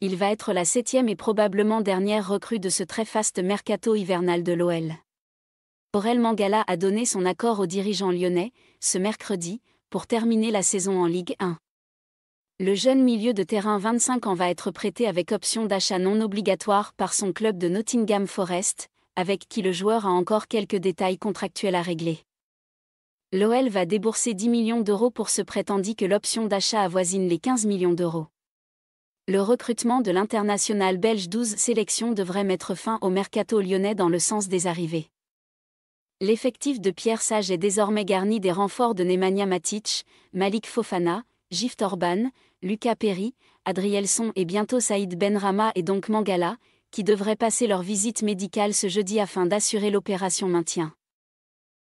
il va être la septième et probablement dernière recrue de ce très faste mercato hivernal de l'OL. Aurel Mangala a donné son accord aux dirigeants lyonnais, ce mercredi, pour terminer la saison en Ligue 1. Le jeune milieu de terrain 25 ans va être prêté avec option d'achat non obligatoire par son club de Nottingham Forest, avec qui le joueur a encore quelques détails contractuels à régler. L'OL va débourser 10 millions d'euros pour ce prêt que l'option d'achat avoisine les 15 millions d'euros le recrutement de l'international belge 12 sélections devrait mettre fin au mercato lyonnais dans le sens des arrivées. L'effectif de Pierre Sage est désormais garni des renforts de Nemanja Matic, Malik Fofana, Gift Orban, Lucas Perry, Adrielson et bientôt Saïd Benrama et donc Mangala, qui devraient passer leur visite médicale ce jeudi afin d'assurer l'opération maintien.